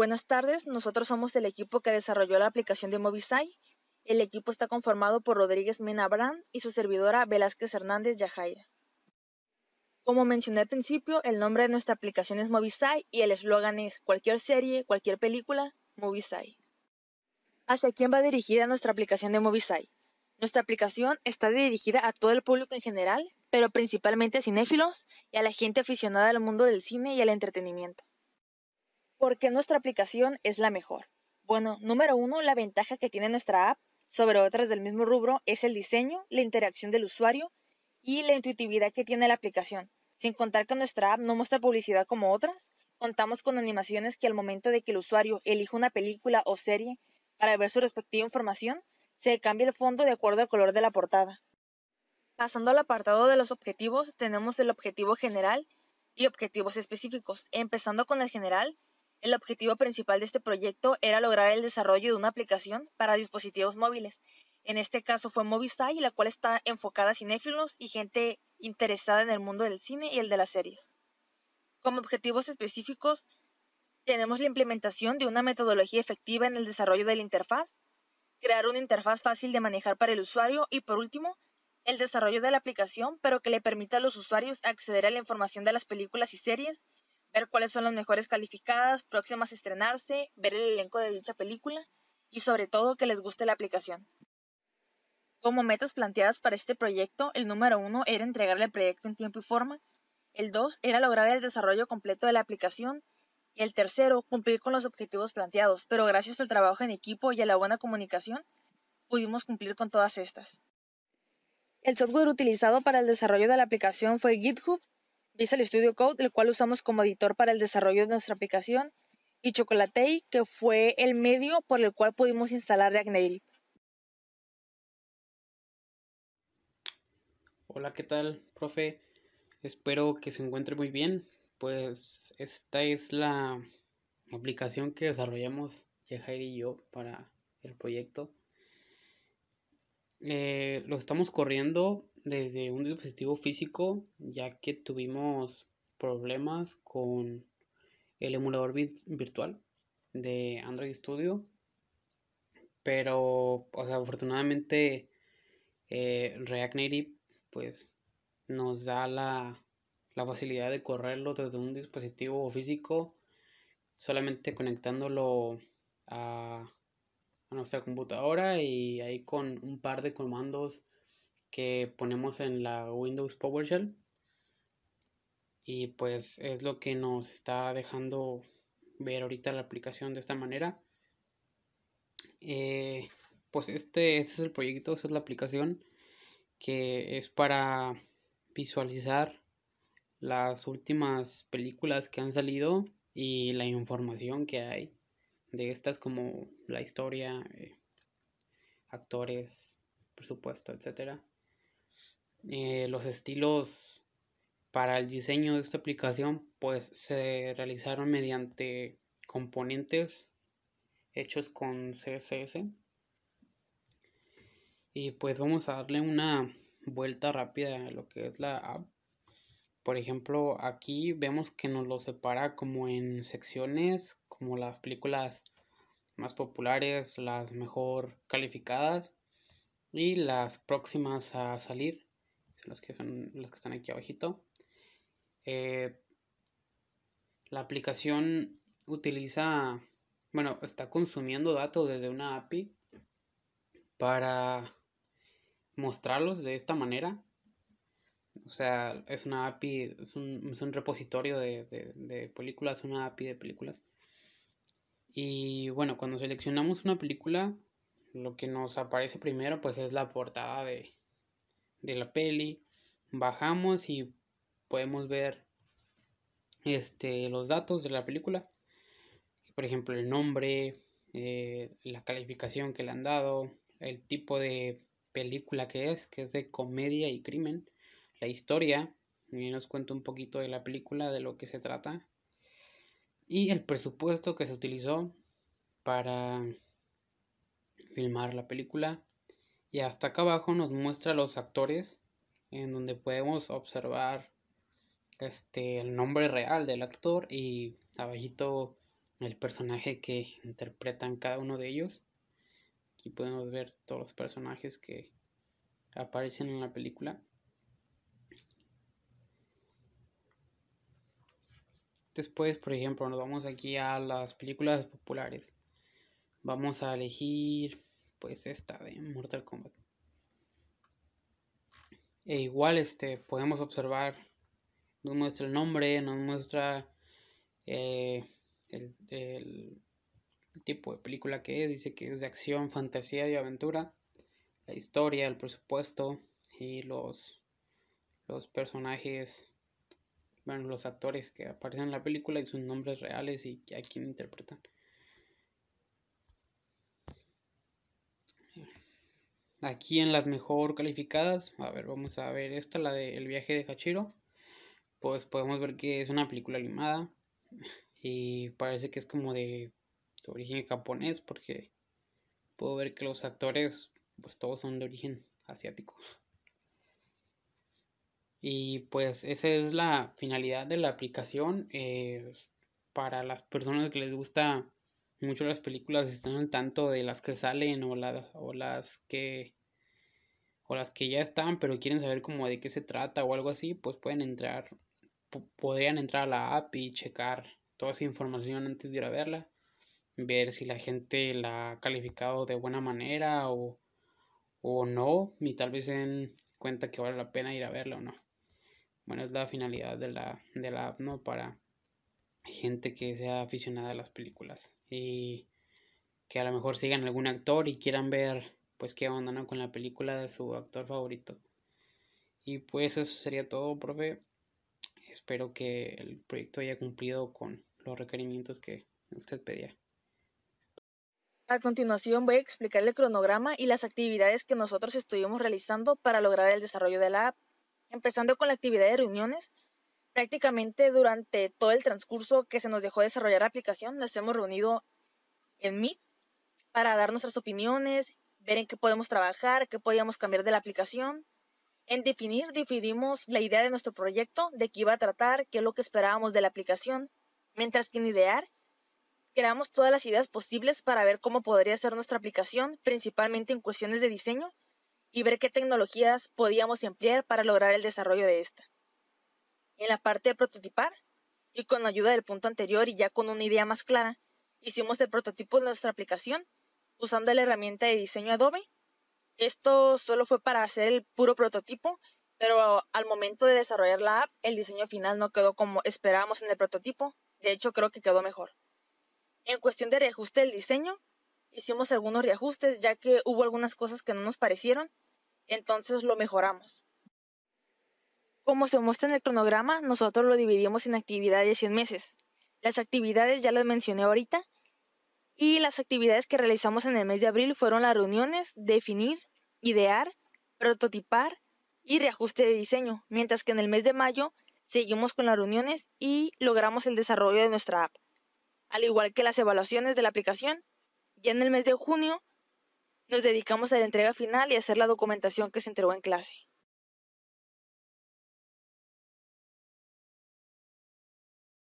Buenas tardes, nosotros somos el equipo que desarrolló la aplicación de Movisai. El equipo está conformado por Rodríguez Mena Brand y su servidora Velázquez Hernández Yajaira. Como mencioné al principio, el nombre de nuestra aplicación es Movisai y el eslogan es cualquier serie, cualquier película, Movisai. ¿Hacia quién va dirigida nuestra aplicación de Movisai? Nuestra aplicación está dirigida a todo el público en general, pero principalmente a cinéfilos y a la gente aficionada al mundo del cine y al entretenimiento. ¿Por nuestra aplicación es la mejor? Bueno, número uno, la ventaja que tiene nuestra app sobre otras del mismo rubro es el diseño, la interacción del usuario y la intuitividad que tiene la aplicación. Sin contar que nuestra app no muestra publicidad como otras, contamos con animaciones que al momento de que el usuario elija una película o serie para ver su respectiva información, se cambia el fondo de acuerdo al color de la portada. Pasando al apartado de los objetivos, tenemos el objetivo general y objetivos específicos. Empezando con el general, el objetivo principal de este proyecto era lograr el desarrollo de una aplicación para dispositivos móviles. En este caso fue Movistar, la cual está enfocada a cinéfilos y gente interesada en el mundo del cine y el de las series. Como objetivos específicos, tenemos la implementación de una metodología efectiva en el desarrollo de la interfaz, crear una interfaz fácil de manejar para el usuario y, por último, el desarrollo de la aplicación, pero que le permita a los usuarios acceder a la información de las películas y series ver cuáles son las mejores calificadas, próximas a estrenarse, ver el elenco de dicha película y sobre todo que les guste la aplicación. Como metas planteadas para este proyecto, el número uno era entregarle el proyecto en tiempo y forma, el dos era lograr el desarrollo completo de la aplicación y el tercero, cumplir con los objetivos planteados, pero gracias al trabajo en equipo y a la buena comunicación, pudimos cumplir con todas estas. El software utilizado para el desarrollo de la aplicación fue GitHub es el Studio Code, el cual usamos como editor para el desarrollo de nuestra aplicación, y Chocolatey, que fue el medio por el cual pudimos instalar React Native. Hola, ¿qué tal, profe? Espero que se encuentre muy bien. Pues esta es la aplicación que desarrollamos Yehair y yo para el proyecto. Eh, lo estamos corriendo desde un dispositivo físico, ya que tuvimos problemas con el emulador virtual de Android Studio. Pero, afortunadamente eh, React Native pues nos da la, facilidad de correrlo desde un dispositivo físico solamente conectándolo a, a, nuestra computadora y ahí con un par de comandos que ponemos en la Windows PowerShell y pues es lo que nos está dejando ver ahorita la aplicación de esta manera eh, pues este, este, es el proyecto esta es la aplicación que es para visualizar las últimas películas que han salido y la información que hay de estas como la historia eh, Actores, actores supuesto, etcétera eh, los estilos para el diseño de esta aplicación pues se realizaron mediante componentes hechos con CSS y pues vamos a darle una vuelta rápida a lo que es la app por ejemplo aquí vemos que nos lo separa como en secciones como las películas más populares las mejor calificadas y las próximas a salir las que, son, que están aquí abajito. Eh, la aplicación utiliza, bueno, está consumiendo datos desde una API para mostrarlos de esta manera. O sea, es una API, es un, repositorio de, de películas, una API de películas. Y bueno, cuando seleccionamos una película, lo que nos aparece primero pues es la portada de, de la peli, bajamos y podemos ver este, los datos de la película. Por ejemplo, el nombre, eh, la calificación que le han dado, el tipo de película que es, que es de comedia y crimen, la historia, y nos cuenta un poquito de la película, de lo que se trata, y el presupuesto que se utilizó para filmar la película, y hasta acá abajo nos muestra los actores en donde podemos observar este el nombre real del actor y abajito el personaje que interpretan cada uno de ellos. Aquí podemos ver todos los personajes que aparecen en la película. Después, por ejemplo, nos vamos aquí a las películas populares. Vamos a elegir pues esta de Mortal Kombat. E igual este, podemos observar, nos muestra el nombre, nos muestra eh, el, tipo de película que es, dice que es de acción, fantasía y aventura, la historia, el presupuesto y los, los personajes, bueno, los actores que aparecen en la película y sus nombres reales y a quién interpretan. Aquí en las mejor calificadas, a ver, vamos a ver esta, la de El viaje de Hachiro. Pues podemos ver que es una película animada y parece que es como de, origen japonés porque puedo ver que los actores pues todos son de origen asiático. Y pues esa es la finalidad de la aplicación eh, para las personas que les gusta mucho las películas están al tanto de las que salen o, o las que o las que ya están pero quieren saber como de qué se trata o algo así pues pueden entrar podrían entrar a la app y checar toda esa información antes de ir a verla ver si la gente la ha calificado de buena manera o, no y tal vez se den cuenta que vale la pena ir a verla o no bueno es la finalidad de la, de la app no para gente que sea aficionada a las películas y que a lo mejor sigan algún actor y quieran ver pues qué onda con la película de su actor favorito. Y pues eso sería todo, profe. Espero que el proyecto haya cumplido con los requerimientos que usted pedía. A continuación voy a explicar el cronograma y las actividades que nosotros estuvimos realizando para lograr el desarrollo de la app, empezando con la actividad de reuniones, prácticamente durante todo el transcurso que se nos dejó desarrollar la aplicación, nos hemos reunido en Meet para dar nuestras opiniones, ver en qué podemos trabajar, qué podíamos cambiar de la aplicación. En definir, definimos la idea de nuestro proyecto, de qué iba a tratar, qué es lo que esperábamos de la aplicación, mientras que en idear, creamos todas las ideas posibles para ver cómo podría ser nuestra aplicación, principalmente en cuestiones de diseño, y ver qué tecnologías podíamos emplear para lograr el desarrollo de esta. En la parte de prototipar, y con ayuda del punto anterior y ya con una idea más clara, hicimos el prototipo de nuestra aplicación usando la herramienta de diseño Adobe. Esto solo fue para hacer el puro prototipo, pero al momento de desarrollar la app, el diseño final no quedó como esperábamos en el prototipo. De hecho, creo que quedó mejor. En cuestión de reajuste del diseño, hicimos algunos reajustes ya que hubo algunas cosas que no nos parecieron, entonces lo mejoramos. Como se muestra en el cronograma, nosotros lo dividimos en actividades y en meses. Las actividades ya las mencioné ahorita y las actividades que realizamos en el mes de abril fueron las reuniones, definir, idear, prototipar y reajuste de diseño, mientras que en el mes de mayo seguimos con las reuniones y logramos el desarrollo de nuestra app, al igual que las evaluaciones de la aplicación. Ya en el mes de junio nos dedicamos a la entrega final y a hacer la documentación que se entregó en clase.